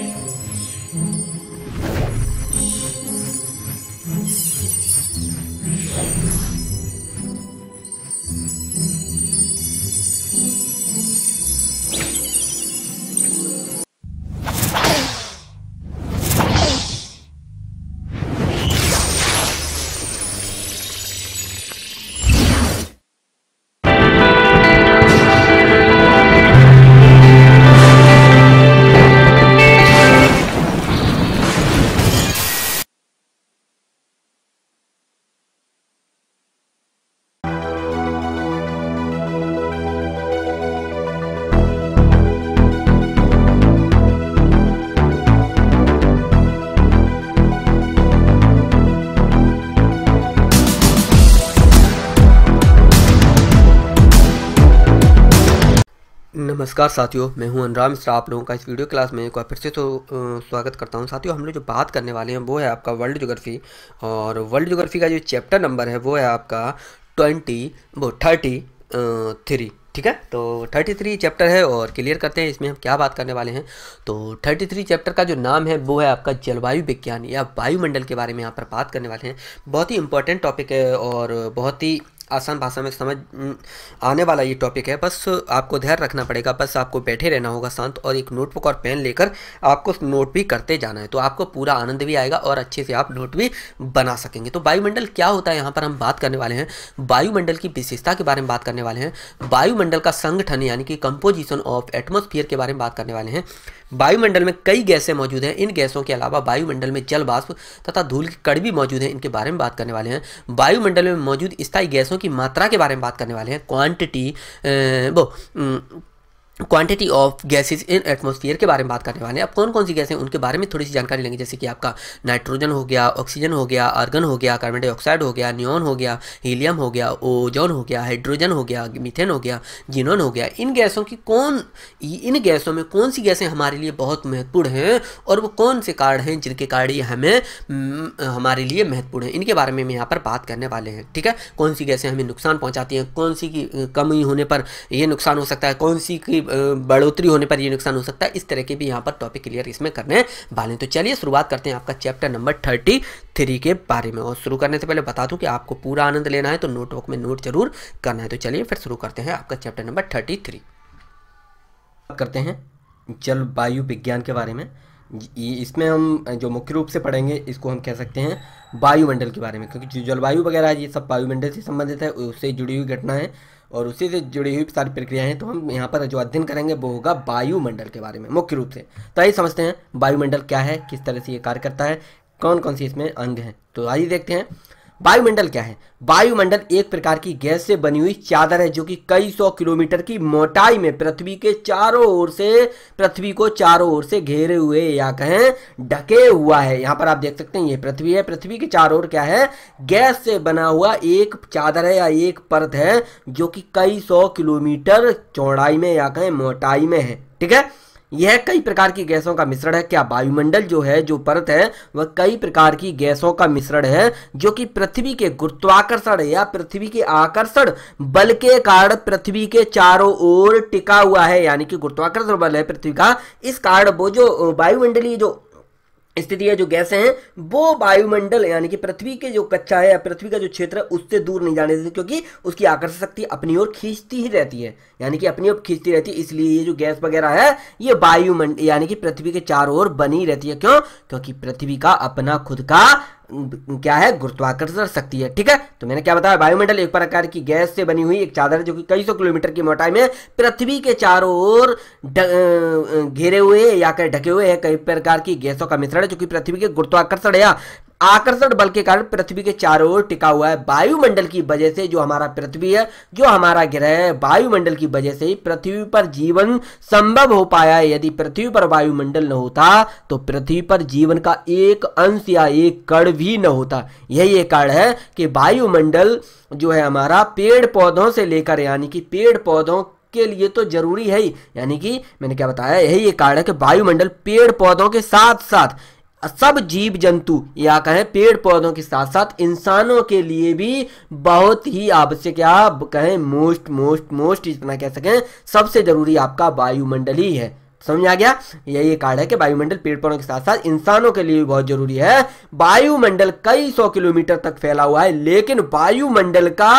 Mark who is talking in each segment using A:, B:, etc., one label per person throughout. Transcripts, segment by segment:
A: Yeah. Mm -hmm. नमस्कार साथियों मैं हूं अनुराम मिश्रा आप लोगों का इस वीडियो क्लास में एक बार फिर से तो स्वागत करता हूं साथियों हम लोग जो बात करने वाले हैं वो है आपका वर्ल्ड ज्योग्राफी और वर्ल्ड जोग्राफी का जो चैप्टर नंबर है वो है आपका ट्वेंटी वो थर्टी थ्री ठीक है तो थर्टी थ्री चैप्टर है और क्लियर करते हैं इसमें हम क्या बात करने वाले हैं तो थर्टी थ्री चैप्टर का जो नाम है वो है आपका जलवायु विज्ञान या वायुमंडल के बारे में यहाँ पर बात करने वाले हैं बहुत ही इंपॉर्टेंट टॉपिक है और बहुत ही आसान भाषा में समझ आने वाला ये टॉपिक है बस आपको ध्यान रखना पड़ेगा बस आपको बैठे रहना होगा शांत और एक नोटबुक और पेन लेकर आपको नोट भी करते जाना है तो आपको पूरा आनंद भी आएगा और अच्छे से आप नोट भी बना सकेंगे तो वायुमंडल क्या होता है यहाँ पर हम बात करने वाले हैं वायुमंडल की विशेषता के बारे में बात करने वाले हैं वायुमंडल का संगठन यानी कि कंपोजिशन ऑफ एटमोस्फियर के बारे में बात करने वाले हैं वायुमंडल में कई गैसें मौजूद हैं इन गैसों के अलावा वायुमंडल में जल बाष्प तथा धूल की कड़ भी मौजूद हैं इनके बारे में बात करने वाले हैं वायुमंडल में मौजूद स्थायी गैसों की मात्रा के बारे में बात करने वाले हैं क्वांटिटी वो quantity of gases in atmosphere के बारे में बात करने वाले हैं अब कौन कौन सी गैसें उनके बारे में थोड़ी सी जानकारी लेंगे जैसे कि आपका नाइट्रोजन हो गया ऑक्सीजन हो गया आर्गन हो गया कार्बन डाइऑक्साइड हो गया न्योन हो गया हीलियम हो गया ओजोन हो गया हाइड्रोजन हो गया मिथेन हो गया जिनोन हो गया इन गैसों की कौन इन गैसों में कौन सी गैसें हमारे लिए बहुत महत्वपूर्ण हैं और वो कौन से कारण हैं जिनके कारण ये हमें हम्म, हमारे लिए महत्वपूर्ण हैं इनके बारे में हम यहाँ पर बात करने वाले हैं ठीक है कौन सी गैसें हमें नुकसान पहुँचाती हैं कौन सी की कमी होने पर ये नुकसान हो सकता है कौन सी की बढ़ोतरी होने पर ये नुकसान हो सकता है इस तरह के भी यहाँ पर टॉपिक क्लियर इसमें करने वाले तो चलिए शुरुआत करते हैं आपका चैप्टर नंबर थर्टी थ्री के बारे में और शुरू करने से पहले बता दूँ कि आपको पूरा आनंद लेना है तो नोटबुक में नोट जरूर करना है तो चलिए फिर शुरू करते हैं आपका चैप्टर नंबर थर्टी थ्री करते हैं जलवायु विज्ञान के बारे में इसमें हम जो मुख्य रूप से पढ़ेंगे इसको हम कह सकते हैं वायुमंडल के बारे में क्योंकि जो जलवायु वगैरह ये सब वायुमंडल से संबंधित है उससे जुड़ी हुई घटना है और उसी से जुड़ी हुई सारी प्रक्रियाएं तो हम यहाँ पर जो अध्ययन करेंगे वो होगा वायुमंडल के बारे में मुख्य रूप से तो आइए समझते हैं वायुमंडल क्या है किस तरह से ये कार्य करता है कौन कौन सी इसमें अंग हैं तो आइए देखते हैं वायुमंडल क्या है वायुमंडल एक प्रकार की गैस से बनी हुई चादर है जो कि कई सौ किलोमीटर की मोटाई में पृथ्वी के चारों ओर से पृथ्वी को चारों ओर से घेरे हुए या कहें ढके हुआ है यहां पर आप देख सकते हैं ये पृथ्वी है पृथ्वी के चारों ओर क्या है गैस से बना हुआ एक चादर है या एक परत है जो कि कई सौ किलोमीटर चौड़ाई में या कहें मोटाई में है ठीक है यह कई प्रकार की गैसों का मिश्रण है क्या वायुमंडल जो है जो परत है वह कई प्रकार की गैसों का मिश्रण है जो कि पृथ्वी के गुरुत्वाकर्षण या पृथ्वी के आकर्षण बल के कारण पृथ्वी के चारों ओर टिका हुआ है यानी कि गुरुत्वाकर्षण बल है पृथ्वी का इस कारण वो जो वायुमंडलीय जो स्थिति है जो गैसे हैं वो वायुमंडल यानी कि पृथ्वी के जो कच्चा है या पृथ्वी का जो क्षेत्र है उससे दूर नहीं जाने देते क्योंकि उसकी आकर्षण शक्ति अपनी ओर खींचती ही रहती है यानी कि अपनी ओर खींचती रहती है इसलिए ये जो गैस वगैरह है ये वायुमंडल यानी कि पृथ्वी के चारों ओर बनी रहती है क्यों क्योंकि पृथ्वी का अपना खुद का क्या है गुरुत्वाकर्षण शक्ति है ठीक है तो मैंने क्या बताया वायुमंडल एक प्रकार की गैस से बनी हुई एक चादर है जो कि कई सौ किलोमीटर की मोटाई में पृथ्वी के चारों ओर घेरे हुए या कर ढके हुए है कई प्रकार की गैसों का मिश्रण है जो कि पृथ्वी के गुरुत्वाकर्षण या आकर्षण बल के कारण पृथ्वी के चारों ओर टिका हुआ है वायुमंडल की वजह से जो हमारा पृथ्वी है जो हमारा ग्रह है वायुमंडल की वजह से ही पृथ्वी पर जीवन संभव हो पाया है यदि पृथ्वी पर वायुमंडल न होता तो पृथ्वी पर जीवन का एक अंश या एक कण भी न होता यही एक कारण है कि वायुमंडल जो है हमारा पेड़ पौधों से लेकर यानी कि पेड़ पौधों के लिए तो जरूरी है ही यानी कि मैंने क्या बताया यही एक कारण है कि वायुमंडल पेड़ पौधों के साथ साथ सब जीव जंतु या कहें पेड़ पौधों के साथ साथ इंसानों के लिए भी बहुत ही आवश्यक या कहें मोस्ट मोस्ट मोस्ट इतना कह सकें सबसे ज़रूरी आपका वायुमंडल ही है समझ आ गया यही कारण है कि वायुमंडल पेड़ पौधों के साथ साथ इंसानों के लिए भी बहुत जरूरी है वायुमंडल कई सौ किलोमीटर तक फैला हुआ है लेकिन वायुमंडल का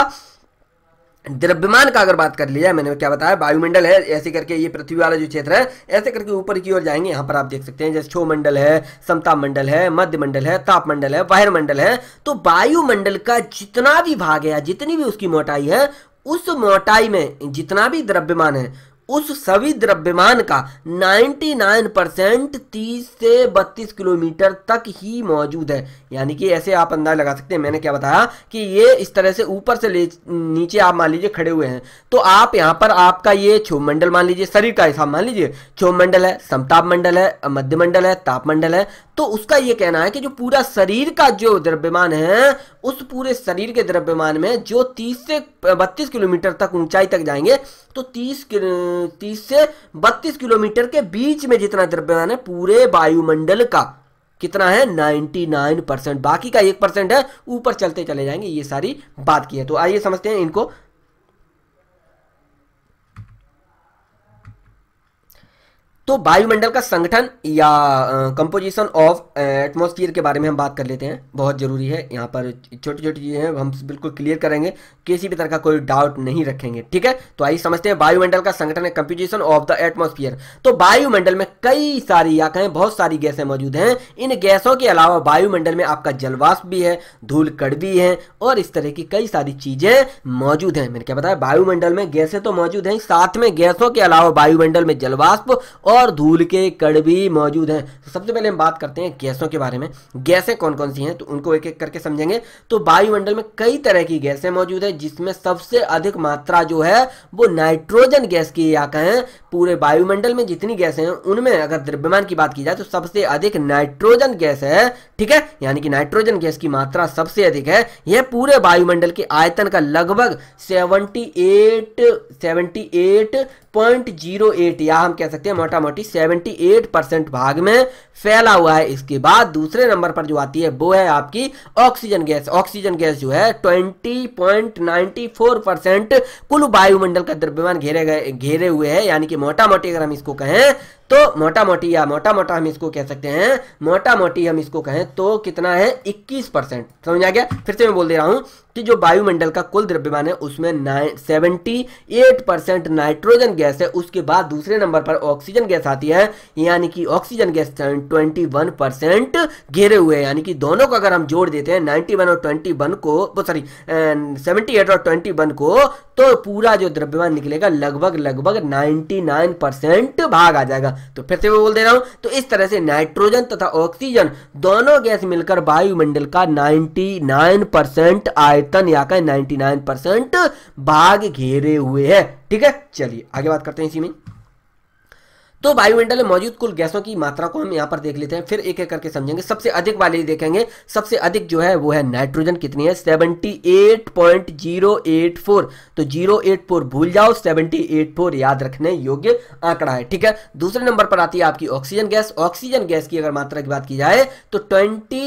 A: द्रव्यमान का अगर बात कर लिया मैंने क्या बताया वायुमंडल है ऐसे करके ये पृथ्वी वाला जो क्षेत्र है ऐसे करके ऊपर की ओर जाएंगे यहाँ पर आप देख सकते हैं जैसे छो मंडल है समताप मंडल है मध्य मंडल है ताप मंडल है बाहर मंडल है तो वायुमंडल का जितना भी भाग है जितनी भी उसकी मोटाई है उस मोटाई में जितना भी द्रव्यमान है उस सभी द्रव्यमान का 99 परसेंट तीस से बत्तीस किलोमीटर तक ही मौजूद है यानी कि ऐसे आप अंदाज लगा सकते हैं मैंने क्या बताया कि ये इस तरह से ऊपर से ले नीचे आप मान लीजिए खड़े हुए हैं तो आप यहां पर आपका ये मंडल मान लीजिए शरीर का हिसाब मान लीजिए मंडल है समताप मंडल है मध्यमंडल है तापमंडल है तो उसका यह कहना है कि जो पूरा शरीर का जो द्रव्यमान है उस पूरे शरीर के द्रव्यमान में जो 30 से 32 किलोमीटर तक ऊंचाई तक जाएंगे तो 30 30 से 32 किलोमीटर के बीच में जितना द्रव्यमान है पूरे वायुमंडल का कितना है 99 परसेंट बाकी का एक परसेंट है ऊपर चलते चले जाएंगे ये सारी बात की है तो आइए समझते हैं इनको तो वायुमंडल का संगठन या कंपोजिशन ऑफ एटमॉस्फेयर के बारे में हम बात कर लेते हैं बहुत ज़रूरी है यहाँ पर छोटी छोटी चीज़ें हैं हम बिल्कुल क्लियर करेंगे किसी भी तरह का कोई डाउट नहीं रखेंगे ठीक है तो आइए समझते हैं वायुमंडल का संगठन है कंपोजिशन ऑफ द एटमोस्फियर तो वायुमंडल में कई सारी या कहें बहुत सारी गैसें मौजूद हैं इन गैसों के अलावा वायुमंडल में आपका जलवाष्प भी है धूल कड़ भी है और इस तरह की कई सारी चीज़ें मौजूद हैं मैंने क्या बताया वायुमंडल में गैसें तो मौजूद हैं साथ में गैसों के अलावा वायुमंडल में जलवाष्प और और धूल के कण भी मौजूद हैं तो सबसे पहले हम बात करते हैं गैसों के बारे में गैसें कौन कौन सी हैं तो उनको एक एक करके समझेंगे तो वायुमंडल में कई तरह की गैसें मौजूद हैं जिसमें सबसे अधिक मात्रा जो है वो नाइट्रोजन गैस की या कहें पूरे वायुमंडल में जितनी गैसें हैं उनमें अगर द्रव्यमान की बात की जाए तो सबसे अधिक नाइट्रोजन गैस है ठीक है यानी कि नाइट्रोजन गैस की मात्रा सबसे अधिक है यह पूरे वायुमंडल के आयतन का लगभग seventy eight seventy eight point zero eight या हम कह सकते हैं मोटा मोटी सेवेंटी एट परसेंट भाग में फैला हुआ है इसके बाद दूसरे नंबर पर जो आती है वो है आपकी ऑक्सीजन गैस ऑक्सीजन गैस जो है twenty point ninety four percent कुल वायुमंडल का द्रव्यमान घेरे गए घेरे हुए है यानी कि मोटा मोटी अगर हम इसको कहें तो मोटा मोटी या मोटा मोटा हम इसको कह सकते हैं मोटा मोटी हम इसको कहें तो कितना है इक्कीस परसेंट समझ आ गया फिर से मैं बोल दे रहा हूं कि जो वायुमंडल का कुल द्रव्यमान है उसमें nine seventy eight percent nitrogen gas है उसके बाद दूसरे नंबर पर ऑक्सीजन गैस आती है यानी कि oxygen gas twenty one percent घेरे हुए हैं यानी कि दोनों को अगर हम जोड़ देते हैं नाइन्टी वन और ट्वेंटी वन को सॉरी सेवेंटी एट और ट्वेंटी वन को तो पूरा जो द्रव्यमान निकलेगा लगभग लगभग नाइनटी नाइन परसेंट भाग आ जाएगा तो फिर से मैं बोल दे रहा हूं तो इस तरह से नाइट्रोजन तथा ऑक्सीजन दोनों गैस मिलकर वायुमंडल का 99 परसेंट आयतन या का 99 परसेंट भाग घेरे हुए है ठीक है चलिए आगे बात करते हैं इसी में तो वायुमंडल में मौजूद कुल गैसों की मात्रा को हम यहाँ पर देख लेते हैं फिर एक एक करके समझेंगे सबसे अधिक वाले देखेंगे सबसे अधिक जो है वो है नाइट्रोजन कितनी है 78.084 तो 084 भूल जाओ 784 याद रखने योग्य आंकड़ा है ठीक है दूसरे नंबर पर आती है आपकी ऑक्सीजन गैस ऑक्सीजन गैस की अगर मात्रा की बात की जाए तो twenty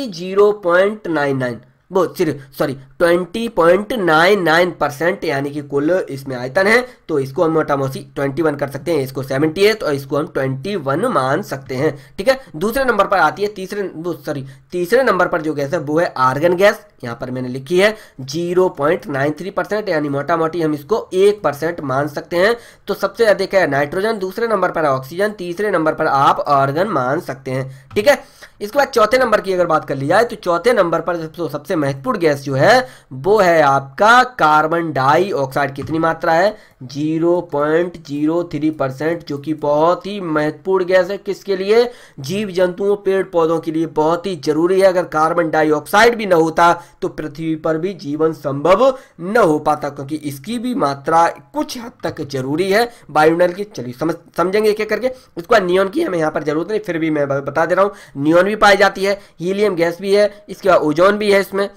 A: sorry twenty point nine nine percent यानी कि कुल इसमें आयतन है तो इसको हम मोटामोटी ट्वेंटी वन कर सकते हैं इसको सेवेंटी एट और इसको हम ट्वेंटी वन मान सकते हैं ठीक है दूसरे नंबर पर आती है तीसरे सॉरी तीसरे नंबर पर जो गैस है वो है आर्गन गैस यहाँ पर मैंने लिखी है zero point nine three percent यानी मोटा मोटी हम इसको एक परसेंट मान सकते हैं तो सबसे अधिक है नाइट्रोजन दूसरे नंबर पर ऑक्सीजन तीसरे नंबर पर आप ऑर्गन मान सकते हैं ठीक है इसके बाद चौथे नंबर की अगर बात कर ली जाए तो चौथे नंबर पर तो सबसे महत्वपूर्ण गैस जो है वो है आपका कार्बन डाइऑक्साइड कितनी मात्रा है 0.03 परसेंट जो कि बहुत ही महत्वपूर्ण गैस है किसके लिए जीव जंतुओं पेड़ पौधों के लिए बहुत ही जरूरी है अगर कार्बन डाइऑक्साइड भी न होता तो पृथ्वी पर भी जीवन संभव न हो पाता क्योंकि इसकी भी मात्रा कुछ हद तक जरूरी है वायुमंडल की चलिए समझ समझेंगे क्या करके इसके बाद नियम की हमें यहाँ पर जरूरत नहीं फिर भी मैं बता दे रहा हूँ रहा हूँ न्यून भी पाई जाती है हीलियम गैस भी है इसके बाद ओजोन भी है इसमें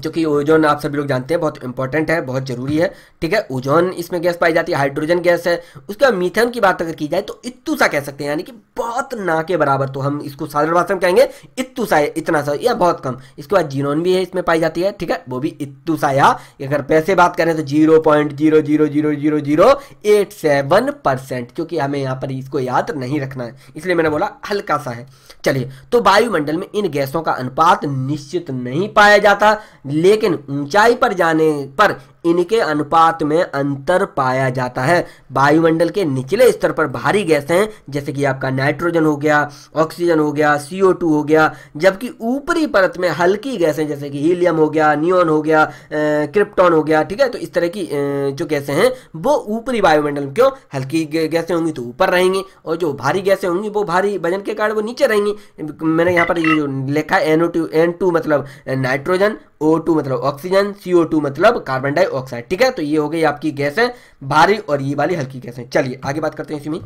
A: क्योंकि ओजोन आप सभी लोग जानते हैं बहुत इंपॉर्टेंट है बहुत जरूरी है ठीक है ओजोन इसमें गैस पाई जाती है हाइड्रोजन गैस है उसके बाद मीथेन की बात अगर की जाए तो इत्तुसा कह सकते हैं यानी कि बहुत ना के बराबर तो हम इसको साधारण भाषा में कहेंगे इत्तुसा इतना सा या बहुत कम इसके बाद जीनोन भी है इसमें पाई जाती है ठीक है वो भी इत्तुसा या अगर पैसे बात करें तो zero point zero zero zero zero zero eight seven percent क्योंकि हमें यहाँ पर इसको याद नहीं रखना है इसलिए मैंने बोला हल्का सा है चलिए तो वायुमंडल में इन गैसों का अनुपात निश्चित नहीं पाया जाता लेकिन ऊंचाई पर जाने पर इनके अनुपात में अंतर पाया जाता है वायुमंडल के निचले स्तर पर भारी गैसें जैसे कि आपका नाइट्रोजन हो गया ऑक्सीजन हो गया सीओ टू हो गया जबकि ऊपरी परत में हल्की गैसें जैसे कि हीलियम हो गया नियोन हो गया क्रिप्टॉन हो गया ठीक है तो इस तरह की जो गैसें हैं वो ऊपरी वायुमंडल क्यों हल्की गैसें होंगी तो ऊपर रहेंगी और जो भारी गैसें होंगी वो भारी वजन के कारण वो नीचे रहेंगी मैंने यहाँ पर ये जो लिखा है एन मतलब नाइट्रोजन ओ मतलब ऑक्सीजन सी मतलब कार्बन डाइ ऑक्साइड ठीक है तो ये हो गई आपकी गैस है भारी और ये वाली हल्की गैस है चलिए आगे बात करते हैं इसी में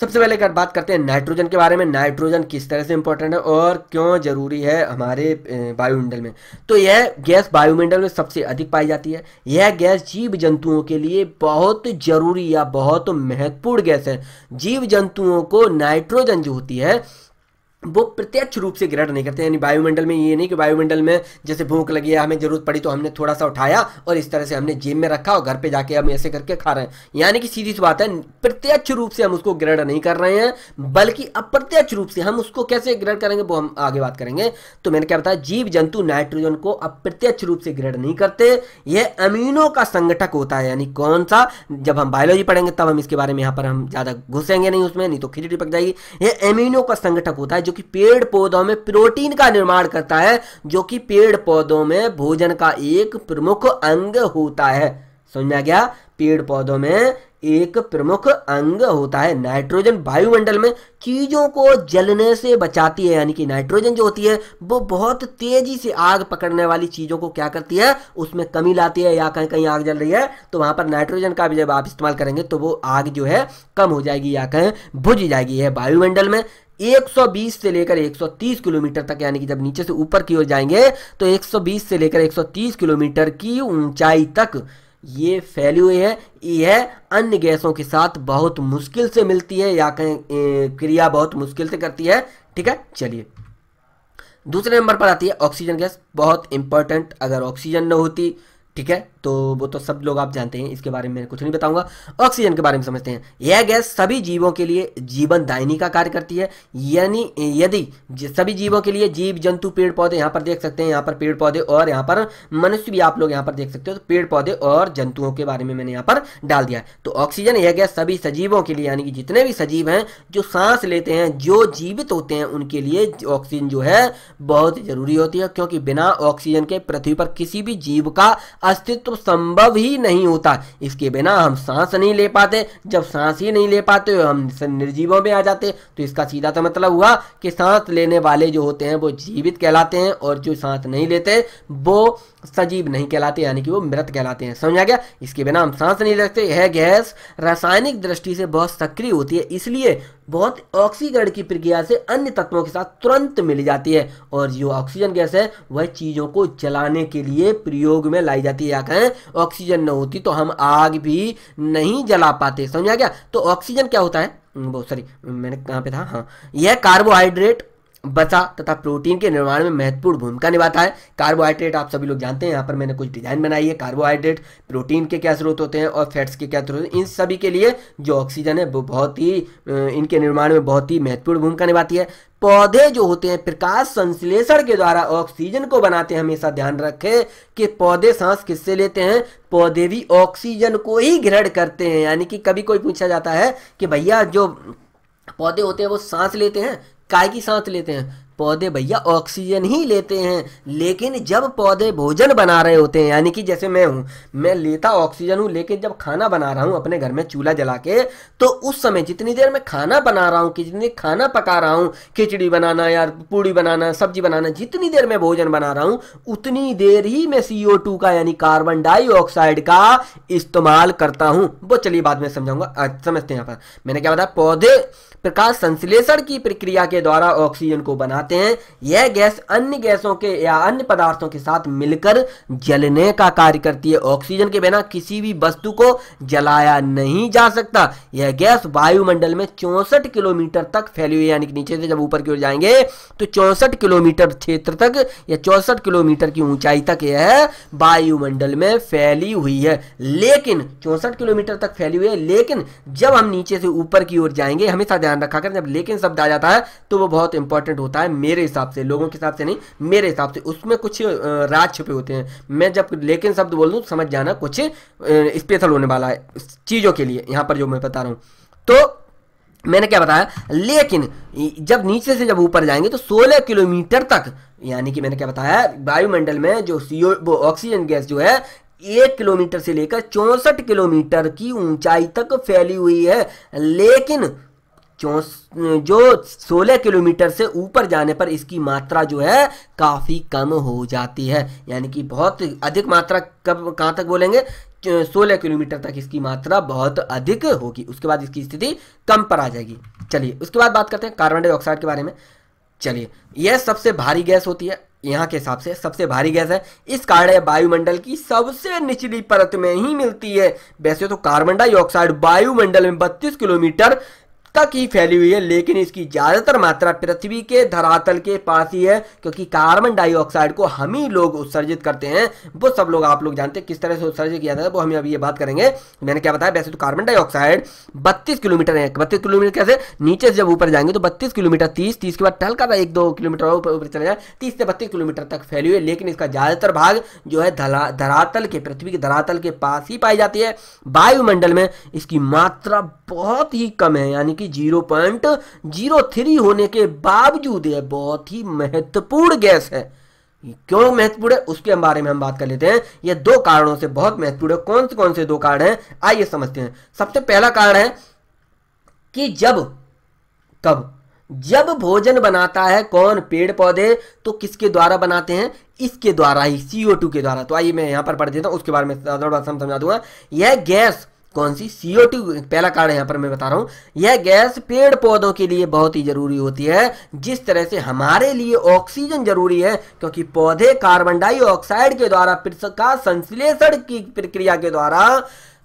A: सबसे पहले अगर बात करते हैं नाइट्रोजन के बारे में नाइट्रोजन किस तरह से इंपॉर्टेंट है और क्यों जरूरी है हमारे वायुमंडल में तो यह गैस वायुमंडल में सबसे अधिक पाई जाती है यह गैस जीव जंतुओं के लिए बहुत जरूरी या बहुत महत्वपूर्ण गैस है जीव जंतुओं को नाइट्रोजन जो होती है वो प्रत्यक्ष रूप से ग्रहण नहीं करते यानी वायुमंडल में ये नहीं कि वायुमंडल में जैसे भूख लगी है हमें जरूरत पड़ी तो हमने थोड़ा सा उठाया और इस तरह से हमने जेब में रखा और घर पे जाके हम ऐसे करके खा रहे हैं यानी कि सीधी सी बात है प्रत्यक्ष रूप से हम उसको ग्रहण नहीं कर रहे हैं बल्कि अप्रत्यक्ष रूप से हम उसको कैसे ग्रहण करेंगे वो हम आगे बात करेंगे तो मैंने क्या बताया जीव जंतु नाइट्रोजन को अप्रत्यक्ष रूप से ग्रहण नहीं करते यह अमीनो का संगठक होता है यानी कौन सा जब हम बायोलॉजी पढ़ेंगे तब हम इसके बारे में यहाँ पर हम ज़्यादा घुसेंगे नहीं उसमें नहीं तो खिचड़ी पक जाएगी यह अमीनो का संगठक होता है जो कि पेड़ पौधों में प्रोटीन का निर्माण करता है जो कि पेड़ पौधों में भोजन का एक प्रमुख अंग होता है समझा गया पेड़ पौधों में एक प्रमुख अंग होता है नाइट्रोजन वायुमंडल में चीज़ों को जलने से बचाती है यानी कि नाइट्रोजन जो होती है वो बहुत तेज़ी से आग पकड़ने वाली चीज़ों को क्या करती है उसमें कमी लाती है या कहीं कहीं आग जल रही है तो वहां पर नाइट्रोजन का भी जब आप इस्तेमाल करेंगे तो वो आग जो है कम हो जाएगी या कहें बुझ जाएगी है वायुमंडल में 120 से लेकर 130 किलोमीटर तक यानी कि जब नीचे से ऊपर की ओर जाएंगे तो 120 से लेकर 130 किलोमीटर की ऊंचाई तक ये फैली हुई है यह अन्य गैसों के साथ बहुत मुश्किल से मिलती है या कहीं क्रिया बहुत मुश्किल से करती है ठीक है चलिए दूसरे नंबर पर आती है ऑक्सीजन गैस बहुत इंपॉर्टेंट अगर ऑक्सीजन न होती ठीक है तो वो तो सब लोग आप जानते हैं इसके बारे में कुछ नहीं बताऊंगा ऑक्सीजन के बारे में समझते हैं यह गैस सभी जीवों के लिए जीवन दायनी का कार्य करती है यानी यदि सभी जीवों के लिए जीव जंतु पेड़ पौधे यहाँ पर देख सकते हैं यहाँ पर पेड़ पौधे और यहाँ पर मनुष्य भी आप लोग यहाँ पर देख सकते हो तो पेड़ पौधे और जंतुओं के बारे में मैंने यहाँ पर डाल दिया है तो ऑक्सीजन यह गैस सभी सजीवों के लिए यानी कि जितने भी सजीव हैं जो सांस लेते हैं जो जीवित होते हैं उनके लिए ऑक्सीजन जो है बहुत जरूरी होती है क्योंकि बिना ऑक्सीजन के पृथ्वी पर किसी भी जीव का अस्तित्व तो संभव ही नहीं होता इसके बिना हम सांस नहीं ले पाते जब सांस ही नहीं ले पाते हम निर्जीवों में आ जाते तो इसका सीधा सा मतलब हुआ कि सांस लेने वाले जो होते हैं वो जीवित कहलाते हैं और जो सांस नहीं लेते वो सजीव नहीं कहलाते यानी कि वो मृत कहलाते हैं समझा गया इसके बिना हम सांस नहीं लेते यह गैस रासायनिक दृष्टि से बहुत सक्रिय होती है इसलिए बहुत ऑक्सीकरण की प्रक्रिया से अन्य तत्वों के साथ तुरंत मिल जाती है और जो ऑक्सीजन गैस है वह चीज़ों को जलाने के लिए प्रयोग में लाई जाती है या कहें ऑक्सीजन न होती तो हम आग भी नहीं जला पाते समझा गया तो ऑक्सीजन क्या होता है सॉरी मैंने कहाँ पे था हाँ यह कार्बोहाइड्रेट बचा तथा प्रोटीन के निर्माण में महत्वपूर्ण भूमिका निभाता है कार्बोहाइड्रेट आप सभी लोग जानते हैं यहाँ पर मैंने कुछ डिजाइन बनाई है कार्बोहाइड्रेट प्रोटीन के क्या स्रोत होते हैं और फैट्स के क्या स्रोत होते हैं इन सभी के लिए जो ऑक्सीजन है वो बहुत ही इनके निर्माण में बहुत ही महत्वपूर्ण भूमिका निभाती है पौधे जो होते हैं प्रकाश संश्लेषण के द्वारा ऑक्सीजन को बनाते हैं हमेशा ध्यान रखें कि पौधे सांस किससे लेते हैं पौधे भी ऑक्सीजन को ही ग्रहण करते हैं यानी कि कभी कोई पूछा जाता है कि भैया जो पौधे होते हैं वो सांस लेते हैं काय की सांस लेते हैं पौधे भैया ऑक्सीजन ही लेते हैं लेकिन जब पौधे भोजन बना रहे होते हैं यानी कि जैसे मैं हूँ मैं लेता ऑक्सीजन हूँ लेकिन जब खाना बना रहा हूँ अपने घर में चूल्हा जला के तो उस समय जितनी देर मैं खाना बना रहा हूँ जितनी खाना पका रहा हूँ खिचड़ी बनाना यार पूड़ी बनाना सब्जी बनाना जितनी देर मैं भोजन बना रहा हूँ उतनी देर ही मैं सी का यानी कार्बन डाइऑक्साइड का इस्तेमाल करता हूँ वो चलिए बाद में समझाऊंगा समझते हैं यहाँ पर मैंने क्या बताया पौधे प्रकाश संश्लेषण की प्रक्रिया के द्वारा ऑक्सीजन को बनाते बताते हैं यह गैस अन्य गैसों के या अन्य पदार्थों के साथ मिलकर जलने का कार्य करती है ऑक्सीजन के बिना किसी भी वस्तु को जलाया नहीं जा सकता यह गैस वायुमंडल में चौंसठ किलोमीटर तक फैली हुई यानी कि नीचे से जब ऊपर की ओर जाएंगे तो चौंसठ किलोमीटर क्षेत्र तक या चौंसठ किलोमीटर की ऊंचाई तक यह वायुमंडल में फैली हुई है लेकिन चौंसठ किलोमीटर तक फैली हुई है लेकिन जब हम नीचे से ऊपर की ओर जाएंगे हमेशा ध्यान रखा कर जब लेकिन शब्द आ जाता है तो वो बहुत इंपॉर्टेंट होता है मेरे हिसाब से लोगों के हिसाब से नहीं मेरे हिसाब से उसमें कुछ राज छुपे होते हैं मैं जब लेकिन शब्द बोल दूँ समझ जाना कुछ स्पेशल होने वाला है चीज़ों के लिए यहाँ पर जो मैं बता रहा हूँ तो मैंने क्या बताया लेकिन जब नीचे से जब ऊपर जाएंगे तो 16 किलोमीटर तक यानी कि मैंने क्या बताया वायुमंडल में जो सीओ वो ऑक्सीजन गैस जो है एक किलोमीटर से लेकर चौंसठ किलोमीटर की ऊंचाई तक फैली हुई है लेकिन जो 16 किलोमीटर से ऊपर जाने पर इसकी मात्रा जो है काफ़ी कम हो जाती है यानी कि बहुत अधिक मात्रा कब कहाँ तक बोलेंगे 16 किलोमीटर तक इसकी मात्रा बहुत अधिक होगी उसके बाद इसकी स्थिति कम पर आ जाएगी चलिए उसके बाद बात करते हैं कार्बन डाइऑक्साइड के बारे में चलिए यह सबसे भारी गैस होती है यहाँ के हिसाब से सबसे भारी गैस है इस कारण यह वायुमंडल की सबसे निचली परत में ही मिलती है वैसे तो कार्बन डाइऑक्साइड वायुमंडल में 32 किलोमीटर तक ही फैली हुई है लेकिन इसकी ज़्यादातर मात्रा पृथ्वी के धरातल के पास ही है क्योंकि कार्बन डाइऑक्साइड को हम ही लोग उत्सर्जित करते हैं वो सब लोग आप लोग जानते हैं किस तरह से उत्सर्जित किया जाता है वो हम अभी ये बात करेंगे मैंने क्या बताया वैसे तो कार्बन डाइऑक्साइड बत्तीस किलोमीटर है बत्तीस किलोमीटर कैसे नीचे से जब ऊपर जाएंगे तो बत्तीस किलोमीटर तीस तीस के बाद टहलका था एक दो किलोमीटर ऊपर ऊपर चले जाए तीस से बत्तीस किलोमीटर तक फैली हुई है लेकिन इसका ज़्यादातर भाग जो है धरातल के पृथ्वी के धरातल के पास ही पाई जाती है वायुमंडल में इसकी मात्रा बहुत ही कम है यानी कि की जीरो पॉइंट जीरो थ्री होने के बावजूद यह बहुत ही महत्वपूर्ण गैस है क्यों महत्वपूर्ण है उसके बारे में हम बात कर लेते हैं ये दो कारणों से बहुत महत्वपूर्ण है कौन से कौन से दो कारण हैं आइए समझते हैं सबसे पहला कारण है कि जब कब जब भोजन बनाता है कौन पेड़ पौधे तो किसके द्वारा बनाते हैं इसके द्वारा ही CO2 के द्वारा तो आइए मैं यहां पर पढ़ देता हूं उसके बारे में समझा दूंगा यह गैस कौन सी सीओ टू पहला कारण यहाँ पर मैं बता रहा हूँ यह गैस पेड़ पौधों के लिए बहुत ही ज़रूरी होती है जिस तरह से हमारे लिए ऑक्सीजन जरूरी है क्योंकि पौधे कार्बन डाइऑक्साइड के द्वारा का संश्लेषण की प्रक्रिया के द्वारा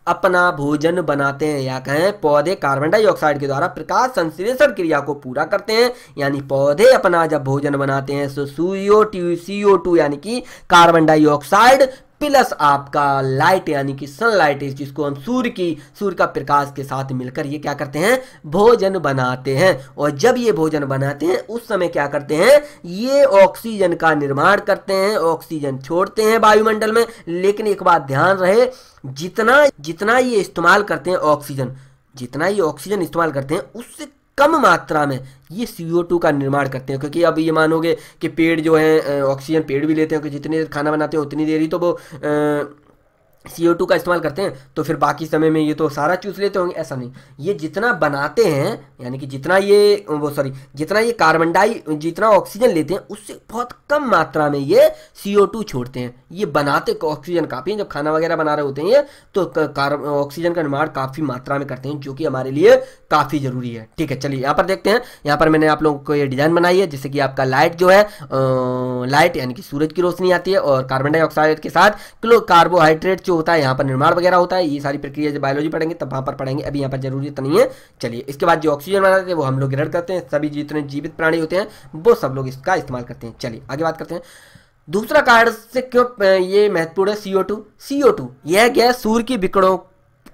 A: अपना भोजन बनाते हैं या कहें पौधे कार्बन डाइऑक्साइड के द्वारा प्रकाश संश्लेषण क्रिया को पूरा करते हैं यानी पौधे अपना जब भोजन बनाते हैं तो सीओ टू सीओ टू यानी कि कार्बन डाइऑक्साइड प्लस आपका लाइट यानी कि सनलाइट जिसको हम सूर्य की सूर्य का प्रकाश के साथ मिलकर ये क्या करते हैं भोजन बनाते हैं और जब ये भोजन बनाते हैं उस समय क्या करते हैं ये ऑक्सीजन का निर्माण करते हैं ऑक्सीजन छोड़ते हैं वायुमंडल में लेकिन एक बात ध्यान रहे जितना जितना ये इस्तेमाल करते हैं ऑक्सीजन जितना ये ऑक्सीजन इस्तेमाल करते हैं उससे कम मात्रा में ये सी का निर्माण करते हैं क्योंकि अब ये मानोगे कि पेड़ जो है ऑक्सीजन पेड़ भी लेते हैं कि जितनी देर खाना बनाते हैं उतनी देर ही तो वो आ, सी का इस्तेमाल करते हैं तो फिर बाकी समय में ये तो सारा चूस लेते होंगे ऐसा नहीं ये जितना बनाते हैं यानी कि जितना ये वो सॉरी जितना ये कार्बन डाई जितना ऑक्सीजन लेते हैं उससे बहुत कम मात्रा में ये सी छोड़ते हैं ये बनाते ऑक्सीजन काफ़ी जब खाना वगैरह बना रहे होते हैं ये तो ऑक्सीजन का निर्माण काफ़ी मात्रा में करते हैं जो कि हमारे लिए काफ़ी ज़रूरी है ठीक है चलिए यहाँ पर देखते हैं यहाँ पर मैंने आप लोगों को ये डिज़ाइन बनाई है जिससे कि आपका लाइट जो है लाइट यानी कि सूरज की रोशनी आती है और कार्बन डाइऑक्साइड के साथ कार्बोहाइड्रेट जो होता है यहाँ पर निर्माण वगैरह होता है ये सारी प्रक्रिया जब बायोलॉजी पढ़ेंगे तब वहाँ पर पढ़ेंगे अभी यहाँ पर जरूरत तो नहीं है चलिए इसके बाद जो ऑक्सीजन बनाते हैं वो हम लोग ग्रहण करते हैं सभी जितने तो जीवित प्राणी होते हैं वो सब लोग इसका इस्तेमाल करते हैं चलिए आगे बात करते हैं दूसरा कारण से क्यों ये महत्वपूर्ण है सीओ टू सीओ टू यह गैस सूर्य की विकड़ों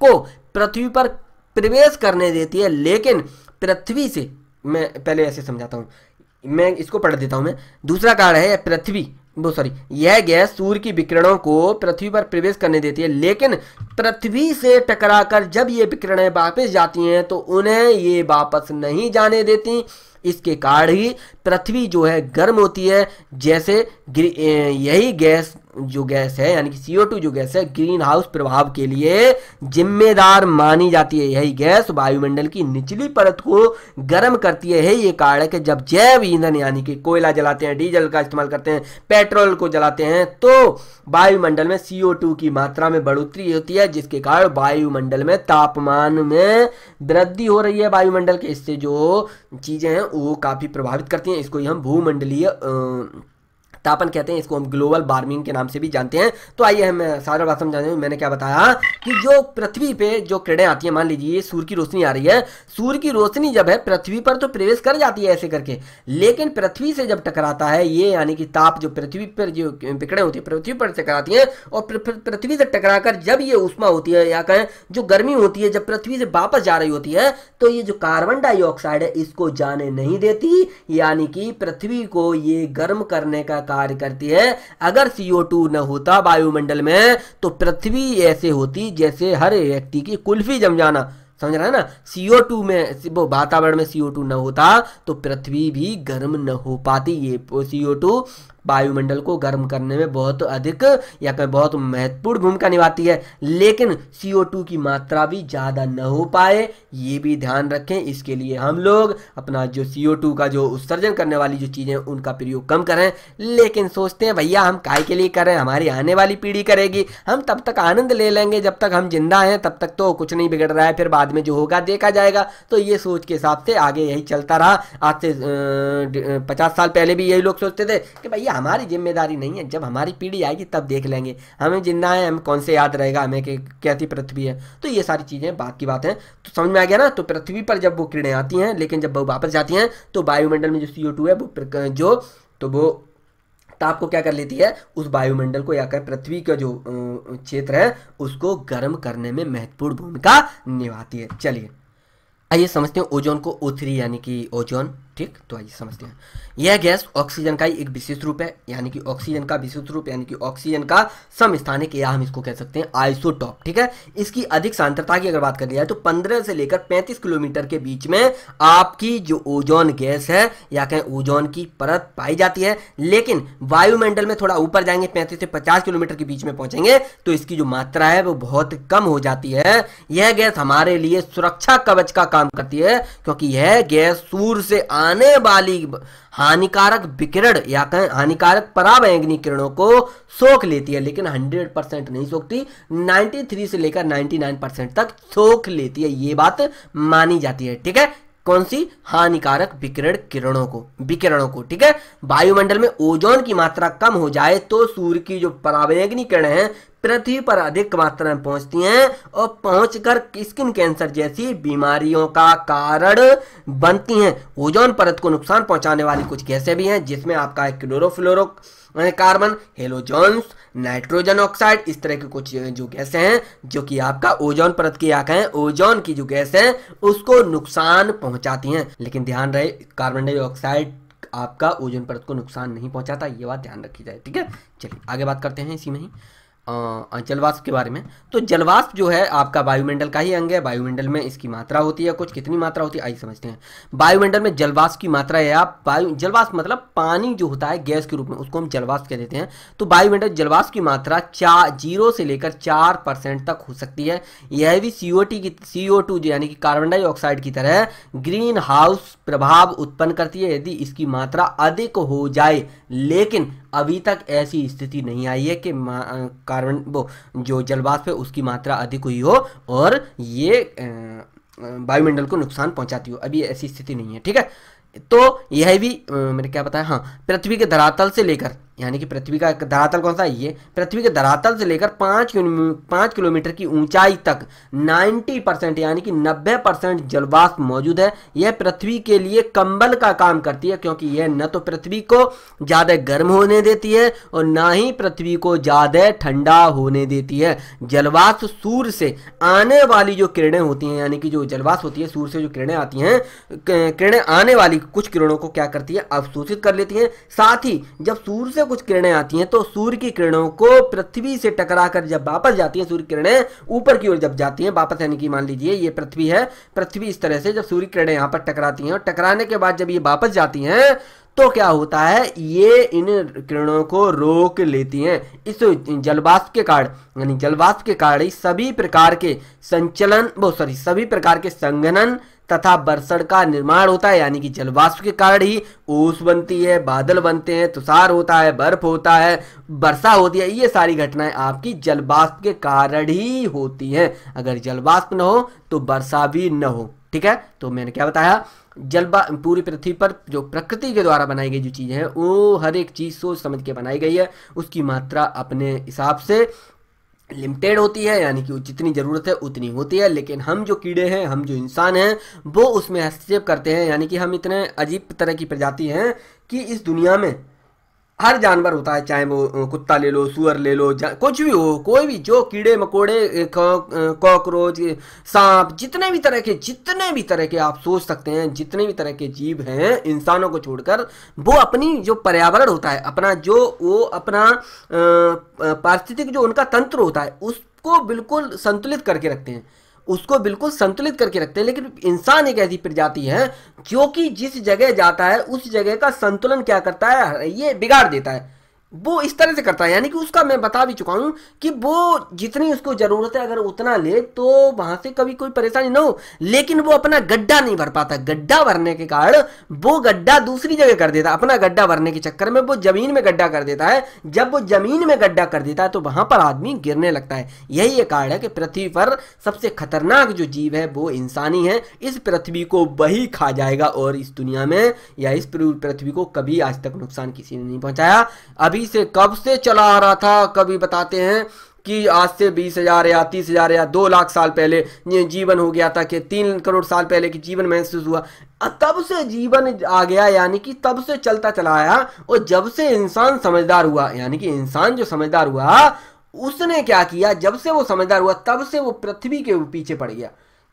A: को पृथ्वी पर प्रवेश करने देती है लेकिन पृथ्वी से मैं पहले ऐसे समझाता हूँ मैं इसको पढ़ देता हूँ मैं दूसरा कारण है पृथ्वी वो सॉरी यह गैस सूर्य की विकिरणों को पृथ्वी पर प्रवेश करने देती है लेकिन पृथ्वी से टकराकर जब ये विकिरणें वापस जाती हैं तो उन्हें ये वापस नहीं जाने देती इसके कारण ही पृथ्वी जो है गर्म होती है जैसे यही गैस जो गैस है यानी कि CO2 जो गैस है ग्रीन हाउस प्रभाव के लिए जिम्मेदार मानी जाती है यही गैस वायुमंडल की निचली परत को गर्म करती है ये कारण है कि जब जैव ईंधन यानी कि कोयला जलाते हैं डीजल का इस्तेमाल करते हैं पेट्रोल को जलाते हैं तो वायुमंडल में CO2 की मात्रा में बढ़ोतरी होती है जिसके कारण वायुमंडल में तापमान में वृद्धि हो रही है वायुमंडल के इससे जो चीज़ें हैं वो काफ़ी प्रभावित करती हैं इसको ही हम भूमंडलीय तापन कहते हैं इसको हम ग्लोबल वार्मिंग के नाम से भी जानते हैं तो आइए हम सारा बात समझाते हैं मैंने क्या बताया कि जो पृथ्वी पे जो किरणें आती हैं मान लीजिए सूर्य की रोशनी आ रही है सूर्य की रोशनी जब है पृथ्वी पर तो प्रवेश कर जाती है ऐसे करके लेकिन पृथ्वी से जब टकराता है ये यानी कि ताप जो पृथ्वी पर जो किरणें होती है पृथ्वी पर टकराती है और पृथ्वी से टकराकर जब ये उष्मा होती है या कहें जो गर्मी होती है जब पृथ्वी से वापस जा रही होती है तो ये जो कार्बन डाइऑक्साइड है इसको जाने नहीं देती यानी कि पृथ्वी को ये गर्म करने का कार्य करती है अगर CO2 न होता वायुमंडल में तो पृथ्वी ऐसे होती जैसे हर व्यक्ति की कुल्फी जम जाना समझ रहा है ना CO2 में वो वातावरण में CO2 न होता तो पृथ्वी भी गर्म न हो पाती ये CO2 वायुमंडल को गर्म करने में बहुत अधिक या कहीं बहुत महत्वपूर्ण भूमिका निभाती है लेकिन CO2 की मात्रा भी ज़्यादा न हो पाए ये भी ध्यान रखें इसके लिए हम लोग अपना जो CO2 का जो उत्सर्जन करने वाली जो चीज़ें उनका प्रयोग कम करें लेकिन सोचते हैं भैया हम काय के लिए करें हमारी आने वाली पीढ़ी करेगी हम तब तक आनंद ले लेंगे जब तक हम जिंदा हैं तब तक तो कुछ नहीं बिगड़ रहा है फिर बाद में जो होगा देखा जाएगा तो ये सोच के हिसाब से आगे यही चलता रहा आज से पचास साल पहले भी यही लोग सोचते थे कि भैया हमारी जिम्मेदारी नहीं है जब हमारी पीढ़ी आएगी तब देख लेंगे हमें जिंदा है हम कौन से याद रहेगा हमें कि कैसी पृथ्वी है तो ये सारी चीज़ें बात की बात है तो समझ में आ गया ना तो पृथ्वी पर जब वो किरणें आती हैं लेकिन जब वो वापस जाती हैं तो वायुमंडल में जो सी है वो जो तो वो ताप को क्या कर लेती है उस वायुमंडल को या कर पृथ्वी का जो क्षेत्र है उसको गर्म करने में महत्वपूर्ण भूमिका निभाती है चलिए आइए समझते हैं ओजोन को ओ यानी कि ओजोन ठीक तो आइए समझते हैं यह गैस ऑक्सीजन का एक विशेष रूप है यानी कि ऑक्सीजन का विशेष रूप यानी कि ऑक्सीजन का समस्थानिक या हम इसको कह सकते हैं आइसोटॉप ठीक है इसकी अधिक सांद्रता की अगर बात कर लिया जाए तो 15 से लेकर 35 किलोमीटर के बीच में आपकी जो ओजोन गैस है या कहें ओजोन की परत पाई जाती है लेकिन वायुमंडल में थोड़ा ऊपर जाएंगे पैंतीस से पचास किलोमीटर के बीच में पहुंचेंगे तो इसकी जो मात्रा है वो बहुत कम हो जाती है यह गैस हमारे लिए सुरक्षा कवच का काम करती है क्योंकि यह गैस सूर्य से आ आने वाली हानिकारक विकिरण या कहें हानिकारक पराबैंगनी किरणों को सोख लेती है लेकिन 100 परसेंट नहीं सोखती 93 से लेकर 99 परसेंट तक सोख लेती है ये बात मानी जाती है ठीक है कौन सी हानिकारक विकिरण किरणों को विकिरणों को ठीक है वायुमंडल में ओजोन की मात्रा कम हो जाए तो सूर्य की जो पराबैंगनी किरण है पृथ्वी पर अधिक मात्रा में पहुंचती हैं और पहुंचकर स्किन कैंसर जैसी बीमारियों का कारण बनती हैं ओजोन परत को नुकसान पहुंचाने वाली कुछ गैसें भी हैं जिसमें आपका क्लोरोफ्लोरो मैंने कार्बन हेलोजोन्स नाइट्रोजन ऑक्साइड इस तरह के कुछ जो गैसें हैं जो कि आपका ओजोन परत की आंखें हैं ओजोन की जो गैस है उसको नुकसान पहुंचाती हैं लेकिन ध्यान रहे कार्बन डाइऑक्साइड आपका ओजोन परत को नुकसान नहीं पहुंचाता ये बात ध्यान रखी जाए ठीक है चलिए आगे बात करते हैं इसी में ही जलवाष्प के बारे में तो जलवाष्प जो है आपका वायुमंडल का ही अंग है वायुमंडल में इसकी मात्रा होती है कुछ कितनी मात्रा होती है आइए समझते हैं वायुमंडल में जलवाष्प की मात्रा है आप वायु जलवाष्प मतलब पानी जो होता है गैस के रूप में उसको हम जलवाष्प कह देते हैं तो वायुमंडल जलवाष्प की मात्रा चार जीरो से लेकर चार परसेंट तक हो सकती है यह भी सी की सी यानी कि कार्बन डाइऑक्साइड की तरह ग्रीन हाउस प्रभाव उत्पन्न करती है यदि इसकी मात्रा अधिक हो जाए लेकिन अभी तक ऐसी स्थिति नहीं आई है कि कार्बन वो जो जलवाष्प है उसकी मात्रा अधिक हुई हो और ये वायुमंडल को नुकसान पहुंचाती हो अभी ऐसी स्थिति नहीं है ठीक है तो यह भी मैंने क्या बताया हाँ पृथ्वी के धरातल से लेकर यानी कि पृथ्वी का धरातल कौन सा है ये पृथ्वी के धरातल से लेकर पाँच पाँच किलोमीटर की ऊंचाई तक 90 परसेंट यानी कि 90 परसेंट जलवाष्प मौजूद है यह पृथ्वी के लिए कंबल का काम करती है क्योंकि यह न तो पृथ्वी को ज़्यादा गर्म होने देती है और ना ही पृथ्वी को ज़्यादा ठंडा होने देती है जलवाष्प सूर्य से आने वाली जो किरणें होती हैं यानी कि जो जलवाष्प होती है सूर्य से जो किरणें आती हैं किरणें आने वाली कुछ किरणों को क्या करती है अवशोषित कर लेती हैं साथ ही जब सूर्य से कुछ किरणें आती हैं तो सूर्य की किरणों को पृथ्वी से टकरा कर जब वापस जाती हैं सूर्य किरणें ऊपर की ओर जब जाती हैं वापस यानी कि मान लीजिए ये पृथ्वी है पृथ्वी इस तरह से जब सूर्य किरणें यहाँ पर टकराती हैं और टकराने के बाद जब ये वापस जाती हैं तो क्या होता है ये इन किरणों को रोक लेती हैं इस जलवाष्प के कारण यानी जलवाष्प के कारण सभी प्रकार के संचलन वो सॉरी सभी प्रकार के संघनन तथा बरसण का निर्माण होता है यानी कि जलवाष्प के कारण ही ओस बनती है बादल बनते हैं तुषार होता है बर्फ होता है वर्षा होती है ये सारी घटनाएं आपकी जलवाष्प के कारण ही होती हैं अगर जलवाष्प न हो तो वर्षा भी न हो ठीक है तो मैंने क्या बताया जलवा पूरी पृथ्वी पर जो प्रकृति के द्वारा बनाई गई जो चीज़ें हैं वो हर एक चीज़ सोच समझ के बनाई गई है उसकी मात्रा अपने हिसाब से लिमिटेड होती है यानी कि जितनी ज़रूरत है उतनी होती है लेकिन हम जो कीड़े हैं हम जो इंसान हैं वो उसमें हस्तक्षेप करते हैं यानी कि हम इतने अजीब तरह की प्रजाति हैं कि इस दुनिया में हर जानवर होता है चाहे वो कुत्ता ले लो सुअर ले लो कुछ भी हो कोई भी जो कीड़े मकोड़े कॉकरोच सांप जितने भी तरह के जितने भी तरह के आप सोच सकते हैं जितने भी तरह के जीव हैं इंसानों को छोड़कर वो अपनी जो पर्यावरण होता है अपना जो वो अपना पारिस्थितिक जो उनका तंत्र होता है उसको बिल्कुल संतुलित करके रखते हैं उसको बिल्कुल संतुलित करके रखते हैं लेकिन इंसान एक ऐसी प्रजाति है जो कि जिस जगह जाता है उस जगह का संतुलन क्या करता है ये बिगाड़ देता है वो इस तरह से करता है यानी कि उसका मैं बता भी चुका हूँ कि वो जितनी उसको ज़रूरत है अगर उतना ले तो वहाँ से कभी कोई परेशानी ना हो लेकिन वो अपना गड्ढा नहीं भर पाता गड्ढा भरने के कारण वो गड्ढा दूसरी जगह कर देता अपना गड्ढा भरने के चक्कर में वो ज़मीन में गड्ढा कर देता है जब वो ज़मीन में गड्ढा कर देता है तो वहाँ पर आदमी गिरने लगता है यही एक कारण है कि पृथ्वी पर सबसे खतरनाक जो जीव है वो इंसानी है इस पृथ्वी को वही खा जाएगा और इस दुनिया में या इस पृथ्वी को कभी आज तक नुकसान किसी ने नहीं पहुँचाया अभी सही से कब से चला आ रहा था कभी बताते हैं कि आज से बीस हजार या तीस हजार या दो लाख साल पहले ये जीवन हो गया था कि तीन करोड़ साल पहले की जीवन महसूस हुआ तब से जीवन आ गया यानी कि तब से चलता चला आया और जब से इंसान समझदार हुआ यानी कि इंसान जो समझदार हुआ उसने क्या किया जब से वो समझदार हुआ तब से वो पृथ्वी के पीछे पड़ गया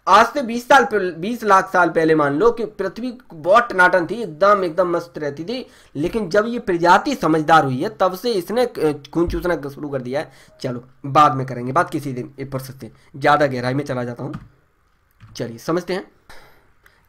A: आज से 20 साल 20 लाख साल पहले मान लो कि पृथ्वी बहुत टनाटन थी एकदम एकदम मस्त रहती थी लेकिन जब ये प्रजाति समझदार हुई है तब से इसने खून चूसना शुरू कर दिया है चलो बाद में करेंगे बात किसी दिन ये पर सकते ज़्यादा गहराई में चला जाता हूँ चलिए समझते हैं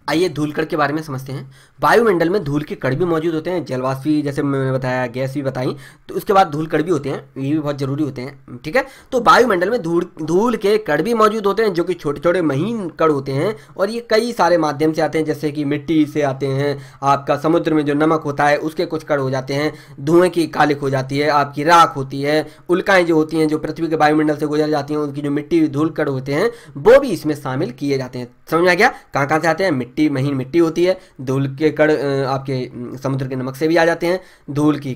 A: आइए धूलकड़ के बारे में समझते हैं वायुमंडल में धूल के कण भी मौजूद होते हैं भी जैसे मैंने बताया गैस भी बताई तो उसके बाद धूल कण भी होते हैं ये भी बहुत जरूरी होते हैं ठीक है तो वायुमंडल में धूल धूल के कण भी मौजूद होते हैं जो कि छोटे छोटे महीन कण होते हैं और ये कई सारे माध्यम से आते हैं जैसे कि मिट्टी से आते हैं आपका समुद्र में जो नमक होता है उसके कुछ कड़ हो जाते हैं धुएं की कालिक हो जाती है आपकी राख होती है उल्काएँ जो होती हैं जो पृथ्वी के वायुमंडल से गुजर जाती हैं उनकी जो मिट्टी धूल कड़ होते हैं वो भी इसमें शामिल किए जाते हैं समझ आ गया कहाँ कहाँ से आते हैं मिट्टी मिट्टी महीन मिट्टी होती है धूल के कण आपके समुद्र के नमक से भी आ जाते हैं धूल की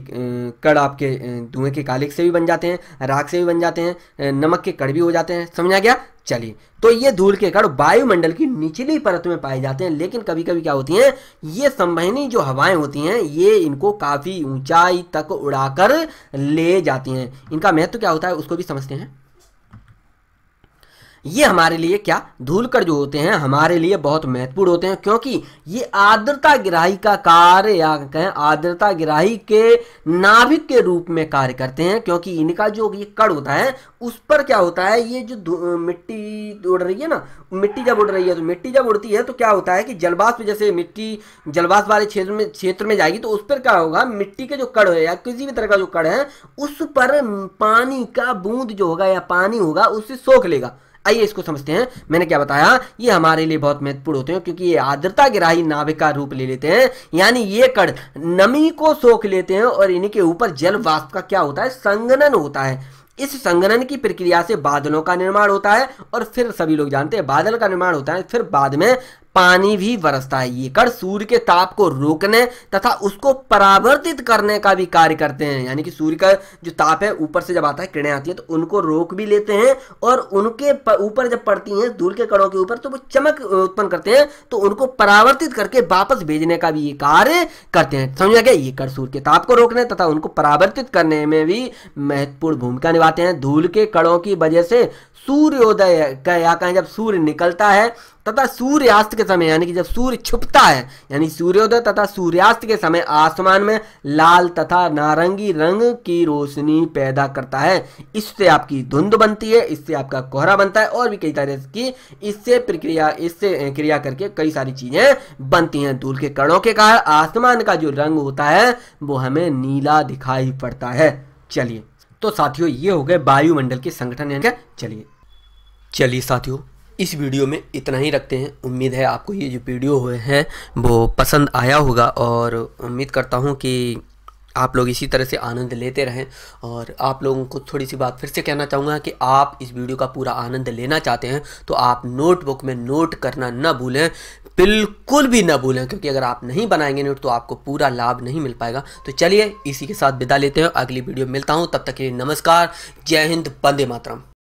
A: कण आपके धुएं के कालिक से भी बन जाते हैं राख से भी बन जाते हैं नमक के कण भी हो जाते हैं समझा गया चलिए तो ये धूल के कण वायुमंडल की निचली परत में पाए जाते हैं लेकिन कभी कभी क्या होती हैं ये संवहनी जो हवाएं होती हैं ये इनको काफ़ी ऊंचाई तक उड़ाकर ले जाती हैं इनका महत्व तो क्या होता है उसको भी समझते हैं ये हमारे लिए क्या धूलकर जो होते हैं हमारे लिए बहुत महत्वपूर्ण होते हैं क्योंकि ये आर्द्रता ग्राही का कार्य या कहें आर्द्रता ग्राही के नाभिक के रूप में कार्य करते हैं क्योंकि इनका जो ये कड़ होता है उस पर क्या होता है ये जो मिट्टी उड़ रही है ना मिट्टी जब उड़ रही है तो मिट्टी जब उड़ती है तो क्या होता है कि जलवाष्प जैसे मिट्टी जलवाष्प वाले क्षेत्र में क्षेत्र में जाएगी तो उस पर क्या होगा मिट्टी के जो कड़ है या किसी भी तरह का जो कड़ है उस पर पानी का बूंद जो होगा या पानी होगा उससे सोख लेगा आइए इसको समझते हैं मैंने क्या बताया ये हमारे लिए बहुत महत्वपूर्ण होते हैं क्योंकि ये आर्द्रता ग्राही नाभिक का रूप ले लेते हैं यानी ये कण नमी को सोख लेते हैं और इनके ऊपर जल वाष्प का क्या होता है संगनन होता है इस संगनन की प्रक्रिया से बादलों का निर्माण होता है और फिर सभी लोग जानते हैं बादल का निर्माण होता है फिर बाद में पानी भी बरसता है ये कण सूर्य के ताप को रोकने तथा उसको परावर्तित करने का भी कार्य करते हैं यानी कि सूर्य का जो ताप है ऊपर से जब आता है किरणें आती है तो उनको रोक भी लेते हैं और उनके ऊपर जब पड़ती हैं धूल के कणों के ऊपर तो वो चमक उत्पन्न करते हैं तो उनको परावर्तित करके वापस भेजने का भी ये कार्य करते हैं समझा गया ये कण सूर्य के ताप को रोकने तथा उनको परावर्तित करने में भी महत्वपूर्ण भूमिका निभाते हैं धूल के कणों की वजह से सूर्योदय का या कहें जब सूर्य निकलता है तथा सूर्यास्त के समय यानी कि जब सूर्य छुपता है यानी सूर्योदय तथा सूर्यास्त के समय आसमान में लाल तथा नारंगी रंग की रोशनी पैदा करता है इससे आपकी धुंध बनती है इससे आपका कोहरा बनता है और भी कई तरह की इससे प्रक्रिया इससे क्रिया करके कई सारी चीज़ें बनती हैं धूल के कणों के कारण आसमान का जो रंग होता है वो हमें नीला दिखाई पड़ता है चलिए तो साथियों ये हो गए वायुमंडल के संगठन चलिए चलिए साथियों इस वीडियो में इतना ही रखते हैं उम्मीद है आपको ये जो वीडियो हुए हैं वो पसंद आया होगा और उम्मीद करता हूँ कि आप लोग इसी तरह से आनंद लेते रहें और आप लोगों को थोड़ी सी बात फिर से कहना चाहूँगा कि आप इस वीडियो का पूरा आनंद लेना चाहते हैं तो आप नोटबुक में नोट करना न भूलें बिल्कुल भी न भूलें क्योंकि अगर आप नहीं बनाएंगे नोट तो आपको पूरा लाभ नहीं मिल पाएगा तो चलिए इसी के साथ विदा लेते हैं अगली वीडियो मिलता हूँ तब तक के लिए नमस्कार जय हिंद बंदे मातरम